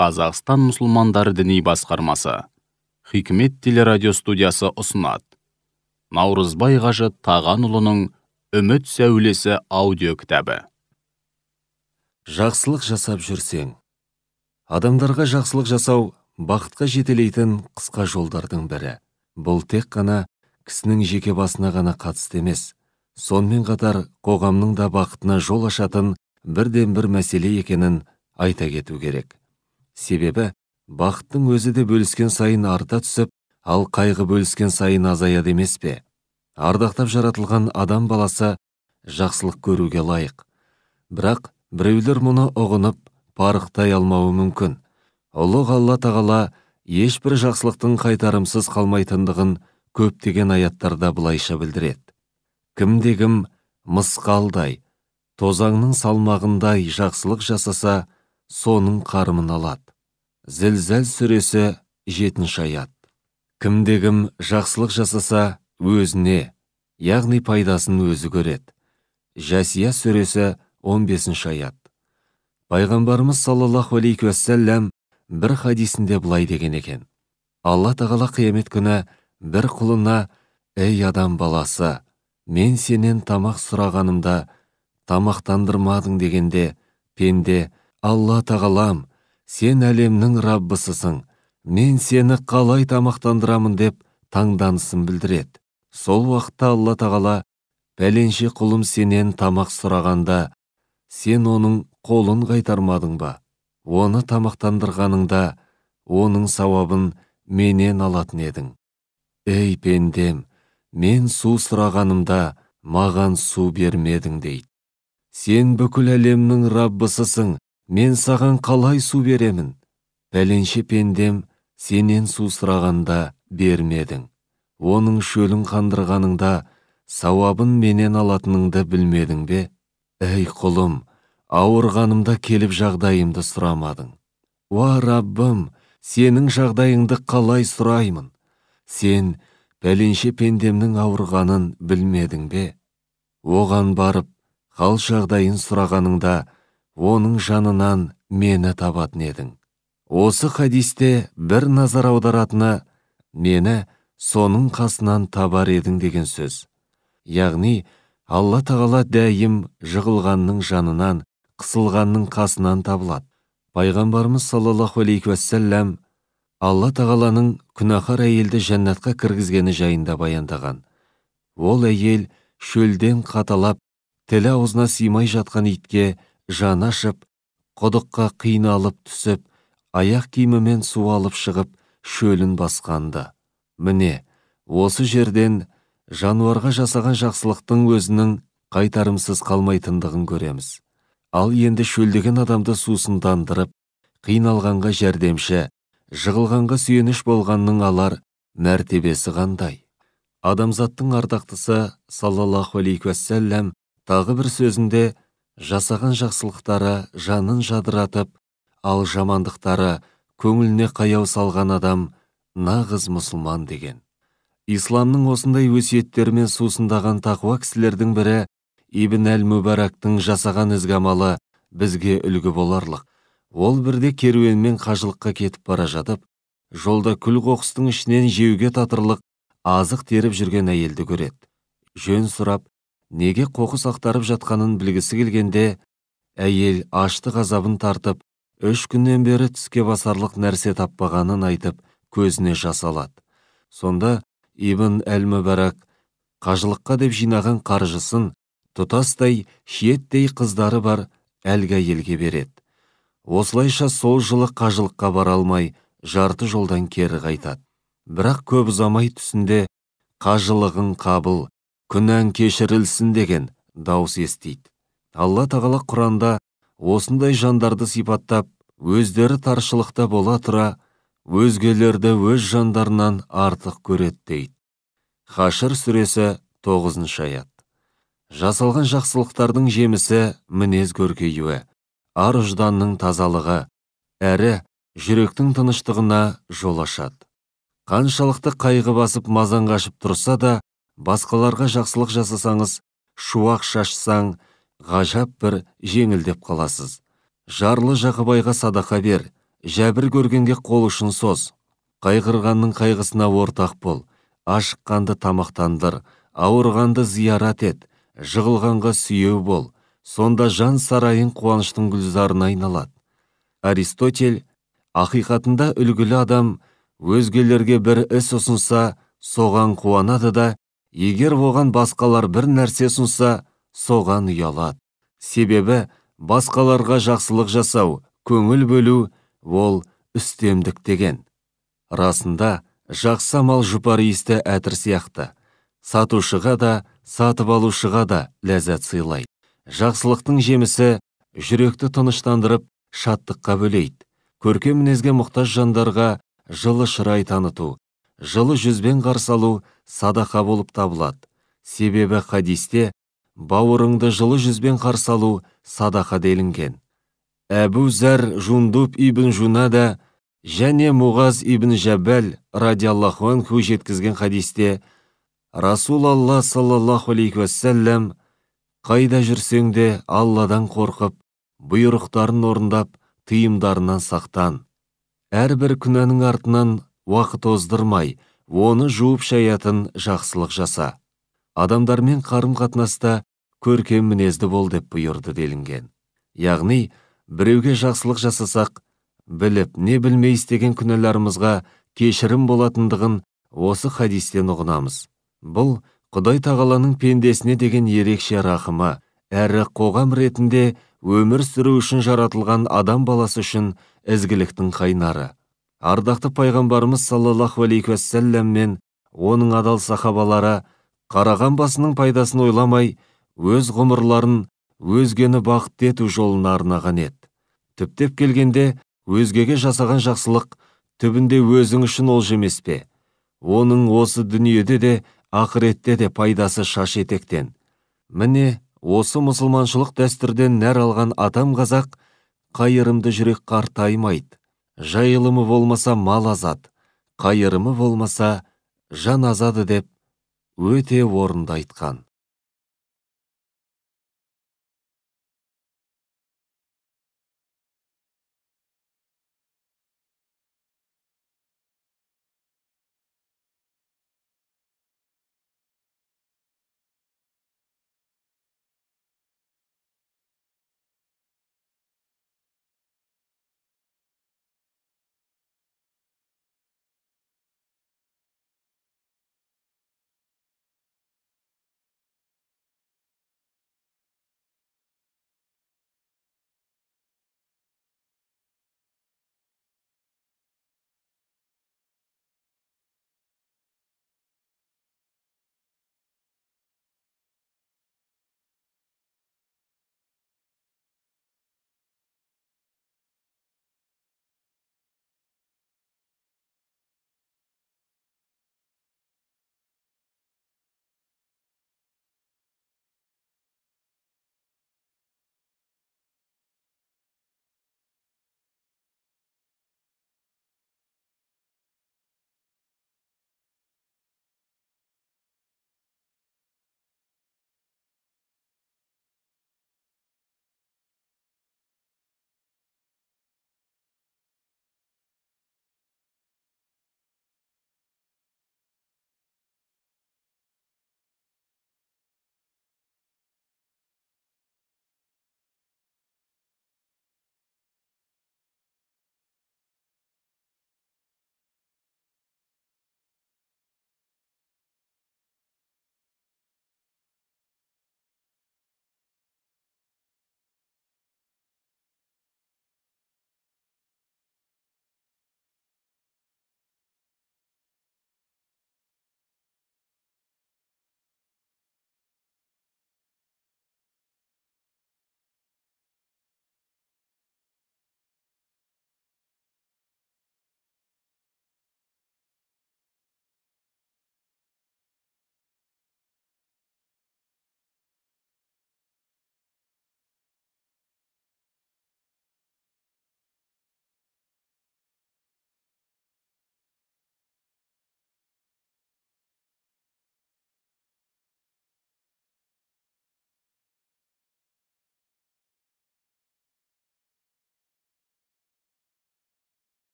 қазақстан мұсылмандары діни басқармасы хикмет телерадиостудиясы ұсынады наурызбай ғажы тағанұлының үміт сәулесі аудиокітабы жақсылық жасап жүрсең адамдарға жақсылық жасау бақытқа жетелейтін қысқа жолдардың бірі бұл тек қана кісінің жеке басына ғана қатысты емес сонымен қатар қоғамның да бақытына жол ашатын бірден бір мәселе екенін айта кету керек себебі бақыттың өзі де бөліскен сайын арта түсіп ал қайғы бөліскен сайын азаяды емес пе ардақтап жаратылған адам баласы жақсылық көруге лайық бірақ біреулер мұны ұғынып парықтай алмауы мүмкін ұлы алла тағала ешбір жақсылықтың қайтарымсыз қалмайтындығын көптеген аяттарда былайша білдіреді кімде кім мысқалдай тозаңның салмағындай жақсылық жасаса соның қарымын алады зілзәл сүресі жетінші аят кімде кім жақсылық жасаса өзіне яғни пайдасын өзі көреді Жәсия сүресі 15 аят пайғамбарымыз саллаллаху алейхи уассалам бір хадисінде былай деген екен алла тағала қиямет күні бір құлына ей адам баласы мен сенен тамақ сұрағанымда тамақтандырмадың дегенде пенде алла тағалам сен әлемнің раббысысың мен сені қалай тамақтандырамын деп таңданысын білдіреді сол уақытта алла тағала пәленше құлым сенен тамақ сұрағанда сен оның қолын қайтармадың ба оны тамақтандырғаныңда оның сауабын менен алатын едің ей пендем мен су сұрағанымда маған су бермедің дейді сен бүкіл әлемнің раббысысың мен саған қалай су беремін пәленше пендем сенен су сұрағанда бермедің оның шөлін қандырғаныңда сауабын менен алатыныңды білмедің бе әй құлым ауырғанымда келіп жағдайымды сұрамадың уа раббым сенің жағдайыңды қалай сұраймын сен пәленше пендемнің ауырғанын білмедің бе оған барып хал жағдайын сұрағаныңда оның жанынан мені табатын едің осы хадисте бір назар аударатыны мені соның қасынан табар едің деген сөз яғни алла тағала дәйім жығылғанның жанынан қысылғанның қасынан табылады пайғамбарымыз саллаллаху алейхи уассалам алла тағаланың күнәһар әйелді жәннатқа кіргізгені жайында баяндаған ол әйел шөлден қаталап тілі аузына сыймай жатқан итке жаны ашып құдыққа қиналып түсіп аяқ киімімен су алып шығып шөлін басқанды міне осы жерден жануарға жасаған жақсылықтың өзінің қайтарымсыз қалмайтындығын көреміз ал енді шөлдеген адамды сусындандырып қиналғанға жәрдемші жығылғанға сүйеніш болғанның алар мәртебесі қандай адамзаттың ардақтысы саллаллаху алейхи тағы бір сөзінде жасаған жақсылықтары жанын жадыратып ал жамандықтары көңіліне қаяу салған адам нағыз мұсылман деген исламның осындай өсиеттерімен сусындаған тақуа кісілердің бірі ибн әл мүбәрактың жасаған ізгі амалы бізге үлгі боларлық ол бірде керуенмен қажылыққа кетіп бара жатып жолда күл қоқыстың ішінен жеуге татырлық азық теріп жүрген әйелді көреді жөн сұрап неге қоқыс ақтарып жатқанын білгісі келгенде әйел ашты ғазабын тартып үш күннен бері түске басарлық нәрсе таппағанын айтып көзіне жас алады сонда ибн әл мүбәрак қажылыққа деп жинаған қаржысын тұтастай шиеттей қыздары бар әлгі әйелге береді осылайша сол жылы қажылыққа бара алмай жарты жолдан кері қайтады бірақ көп ұзамай түсінде қажылығың қабыл күнәң кешірілсін деген дауыс естиді алла тағала құранда осындай жандарды сипаттап өздері таршылықта бола тұра өзгелерді өз жандарынан артық көреді дейді хашыр сүресі тоғызыншы аят жасалған жақсылықтардың жемісі мінез көркеюі ар ұжданның тазалығы әрі жүректің тыныштығына жол ашады қаншалықты қайғы басып мазаң қашып тұрса да басқаларға жақсылық жасасаңыз шуақ шашсаң ғажап бір жеңілдеп қаласыз жарлы жақыбайға садақа бер жәбір көргенге қол ұшын соз қайғырғанның қайғысына ортақ бол ашыққанды тамақтандыр ауырғанды зиярат ет жығылғанға сүйеу бол сонда жан сарайың қуаныштың гүлзарына айналады аристотель ақиқатында үлгілі адам өзгелерге бір іс ұсынса соған қуанады да егер оған басқалар бір нәрсе сұнса, соған ұялады себебі басқаларға жақсылық жасау көңіл бөлу ол үстемдік деген расында жақсы амал жұпар иісті әтір сияқты сатушыға да сатып алушыға да ләззат сыйлайды жақсылықтың жемісі жүректі тыныштандырып шаттыққа бөлейді көркем мінезге мұқтаж жандарға жылы шырай таныту жылы жүзбен қарсы садақа болып табылады себебі хадисте бауырыңды жылы жүзбен қарсы алу садақа делінген әбу зәр жундуб ибн жунада және муғаз ибн жәбәл радиаллаху анху жеткізген хадисте расул алла саллаллаху алейхи уассалам қайда жүрсең де алладан қорқып бұйрықтарын орындап тыйымдарынан сақтан әрбір күнәнің артынан уақыт оздырмай оны жуып шаятын жақсылық жаса адамдармен қарым қатынаста көркем мінезді бол деп бұйырды делінген яғни біреуге жақсылық жасасақ біліп не білмей істеген күнәларымызға кешірім болатындығын осы хадистен ұғынамыз бұл құдай тағаланың пендесіне деген ерекше рахымы әрі қоғам ретінде өмір сүру үшін жаратылған адам баласы үшін ізгіліктің қайнары ардақты пайғамбарымыз саллаллаху алейхи уассалам мен оның адал сахабалары қараған басының пайдасын ойламай өз ғұмырларын өзгені бақытты ету жолына арнаған еді түптеп келгенде өзгеге жасаған жақсылық түбінде өзің үшін ол емес пе оның осы дүниеде де ақыретте де пайдасы шаш етектен міне осы мұсылманшылық дәстүрден нәр алған атам қазақ қайырымды жүрек қартаймайды жайылымы болмаса мал азат қайырымы болмаса жан азады деп өте орынды айтқан